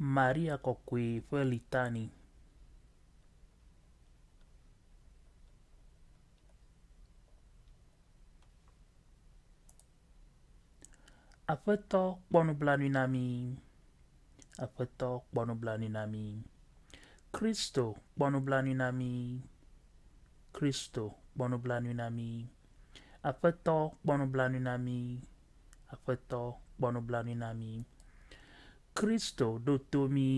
Maria kwa kuifua litani. Aƒetɔ kpɔ nublanui na mi. Aƒetɔ kpɔ nublanui na mi. Kristo kpɔ nublanui na mi. Kristo kpɔ nublanui na mi. Aƒetɔ kpɔ nublanui na mi. Aƒetɔ kpɔ nublanui na mi. Kristo ɖo to mí,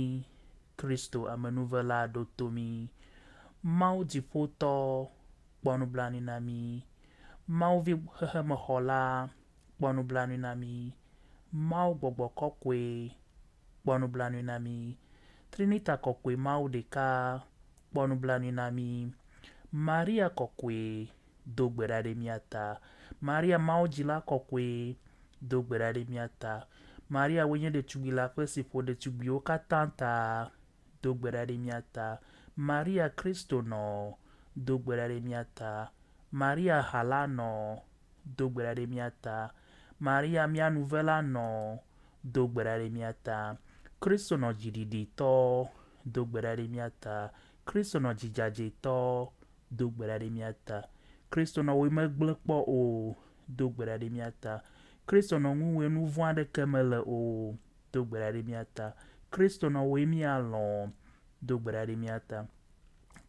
Kristo amenuvela ɖo to mí, Mawu dziƒotɔ kpɔ nublanui na mí, Mawuvi xexemexɔla kpɔ nublanui na mí, Mawu gbɔgbɔ kɔkɔe kpɔ nublanui na mí, Trinita kɔkɔe Mawu ɖeka kpɔ nublanui na Maria kɔkɔe do gbe ɖa Maria Mawu jila kɔkɔe do gbe ɖa Maria wenye ɖetugbi la ƒe si ƒo ɖetugbiwo katã ta do gbe ɖa ɖe mia Maria Kristo nɔ do gbe ɖa ɖe mia Maria ha la nɔ do gbe ɖa ɖe mia Maria mianuve la nɔ do gbe ɖa ɖe mia ta. Kristo nɔ dziɖiɖitɔ do gbe ɖa ɖe mia ta. Kristo nɔ dzidzadzɛtɔ do gbe ɖa ɖe mia Kristo nɔ wo megblẽ kpɔ o do gbe ɖa ɖe mia kristo nɔ ŋu wɔe nu vɔ̃ aɖeke mele o do ɖa ɖe mía kristo nɔ wɔe mía lɔ̃ do ɖa ɖe mía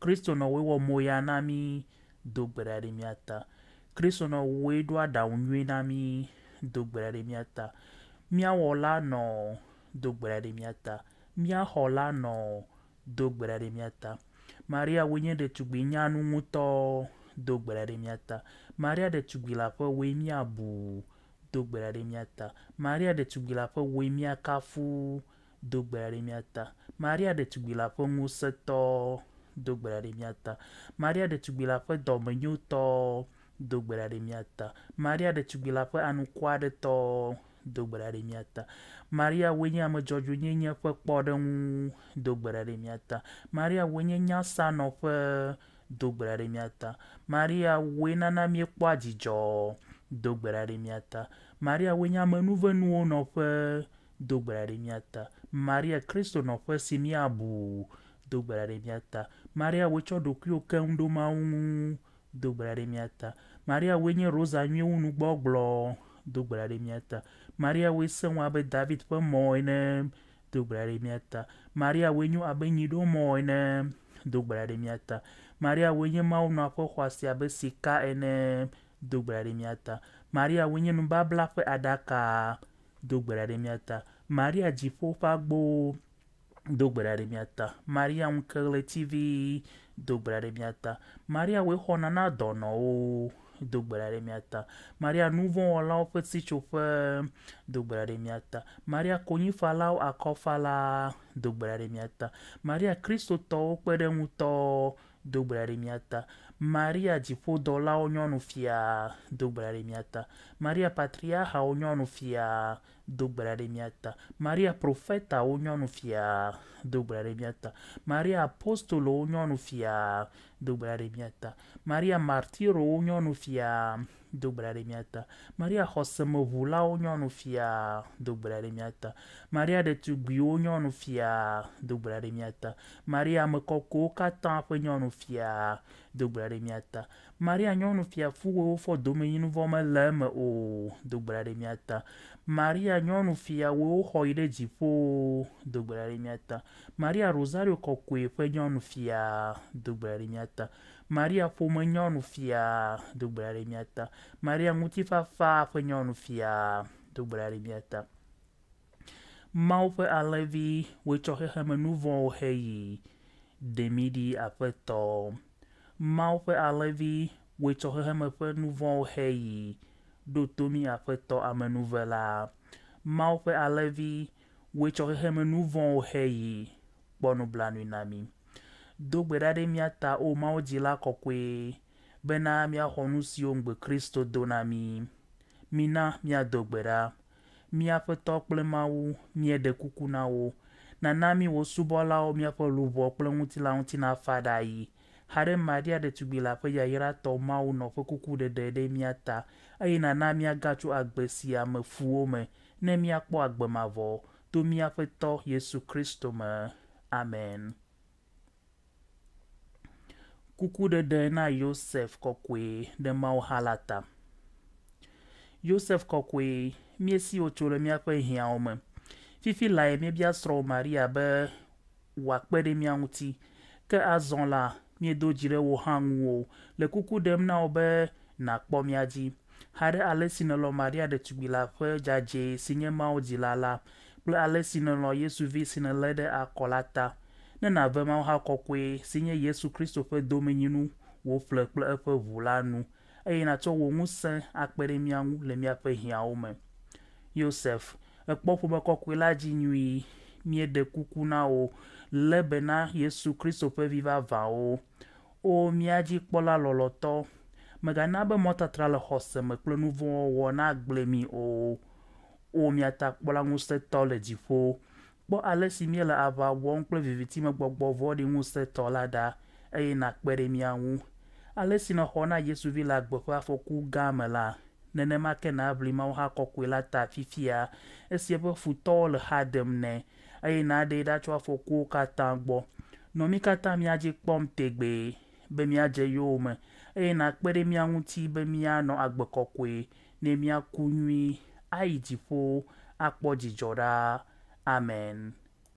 kristo nɔ wɔe wɔ moya na mí do gbe ɖa ɖe mía kristo nɔ wɔe ɖo aɖaŋu nyuie na mí do gbe ɖa ɖe mía ta míawɔla nɔ do gbe ɖa ɖe mía ta míaxɔla nɔ do ɖa ɖe mía ta maria wonye ɖetugbi nyanu ŋutɔ do gbe ɖa ɖe mía maria ɖetugbi la ƒe woe miabu do ɖe mía maria ɖetugbi la ƒe woe mía kafu do ɖe mía maria ɖetugbi la ƒe ŋusẽtɔ do ɖe mía maria ɖetugbi la ƒe dɔmenyotɔ do ɖe mía maria ɖetugbi la ƒe anukɔ aɖe tɔ do ɖe mía maria woe nye ame dzɔdzɔe nyenye ƒe kpɔɖeŋu do ɖe mía maria woe nye nyasanɔ ƒe do ɖe mía maria woe nana míekpɔa dzidzɔ do ɖe mía Maria woe nye nuwo nɔƒe do ɖe mia Maria Kristo nɔƒe si míabu do ɖe mia Maria woe tsɔ ɖokuiwo keŋ ɖo mawo ŋu do ɖe mia Maria wenye nye roza nyuiewo nugbɔgblɔ do ɖe mia Maria woe se abe David ƒe mɔ ene do ɖe mia Maria woe nyo abe nyiɖomɔ ene do ɖe mia Maria woe nye mawu nɔa ƒe xɔasi abe sika ene do ɖe mia Maria woe nye nubabla ƒe aɖaka do ɖe mía Maria dziƒo ƒe agbowo do ɖe mía Maria ŋke ɣletivi do ɖe mía Maria woe xɔna na dɔnɔwo do ɖe mía Maria nuvɔwɔlawo ƒe sitsoƒe do ɖe mía Maria konyifalawo akɔfala do gbe ɖe mía Maria kristotɔwo kpeɖeŋutɔ do gbe ɖe mía Maria dziƒodɔlawo nyɔnu fia do gbe ɖe mia Maria patriarchawo nyɔnu fia dobra remiata maria profeta wo fia dobra remiata maria apostolo wo fia dobra remiata maria martiro wo fia dogbra ɖe maria xɔsemeʋula wo fia dogbra ɖe maria de wo nyɔnu fia dobra remiata maria amekɔkowo katã ƒe fia dobra remiata Maria nyɔnu fiafowo fɔ domenyinuvɔ mele eme o, dogbra ɖe miata. Maria nyɔnu fiawo xɔ yi ɖe dziƒo, dogbra ɖe miata. Maria Rosario kɔkɔe ƒe nyɔnu fia, dogbra ɖe miata. Maria ƒome nyɔnu fia, dogbra ɖe miata. Maria ŋutifafa ƒe nyɔnu fia, dogbra ɖe miata. Mawu ƒe alẽvi wotsɔ xexemenu vɔwo heyi ɖemi aƒetɔ. Mawu ƒe alẽvi wòetsɔ xexeme ƒe nu vɔ̃wo heyi ɖo to mí aƒetɔ amenuve la. Mawu ƒe alẽvi wòetsɔ xexeme nu heyi kpɔ nublanui na mí. Do gbe ɖe mía ta o Mawu dzila kɔkɔe bena míaxɔ nu siwo ŋgbe Kristo do na mí. Mina míado gbe ɖa. Míaƒe tɔ kple Mawu míeɖe kuku na wo. Nana mí wò subɔlawo míaƒe luʋɔ kple ŋutilã ŋuti nafa ɖa yi ha ɖe maɖia ɖetugbi le aƒe yayra tɔ mawo nɔƒe kuku ɖeɖe ɖe mía ta eye nana míagatso agbe sia me fuwo me ne míakpɔ agbe mavɔ to míaƒe tɔ yesu kristo me amen kukuɖeɖe na yosef kɔkɔe ɖe mawo hã la ta yosef kɔkɔe míesi wòtso le míaƒe hiãwo me fifi lae míebia srɔ̃ maria be wòakpe ɖe mía ŋuti ke azɔ la miedo dzi ɖe wò hã ŋu o le kuku ɖem na wo be nàkpɔ mia dzi ha ɖe ale si nɔlɔ maria ɖetugbi la ƒe dzadzɛ si nye mawo dzila la kple ale si nɔlɔ yesuvi si nelé ɖe akɔ la ta ne nàve mawo hã kɔkɔe si nye yesu kristo ƒe domenyinu ƒle kple eƒe ʋu la nu eye nàtsɔ wò ŋusẽ akpe ɖe mia ŋu le miaƒe hiãwo me yosef ekpɔ ƒome kɔkɔe la dzi nyuie míeɖe kuku na wo le bena Yesu Kristo ƒe vi vavãwo. O míadzikpɔla lɔlɔtɔ, megana be mɔtatra le xɔse me kple nu vɔ̃ wɔwɔ mi o. O míatakpɔla ŋusẽtɔ le dziƒo, kpɔ ale si míele aʋa wɔm kple vivimegbɔgbɔ vɔ̃ɖi ŋusẽtɔ la ɖa eye nàkpe ɖe mía ŋu. Ale si nɔxɔ na Yesuvi le agbe ƒe afɔku gã me la, nenema ke na aʋlimawo hã kɔkɔe la ta fifia esia ƒe futɔwo le xa ɖem nɛ eye na-aɖe ɖa tso afɔkuwo katã gbɔ. Nɔ mí katã míadzi kpɔm tegbee be míadze yowòme eye kpe ɖe mia ŋuti be míanɔ agbe kɔkɔe ne míaku nyui ayi dziƒo akpɔ dzidzɔ ɖaa. Amen.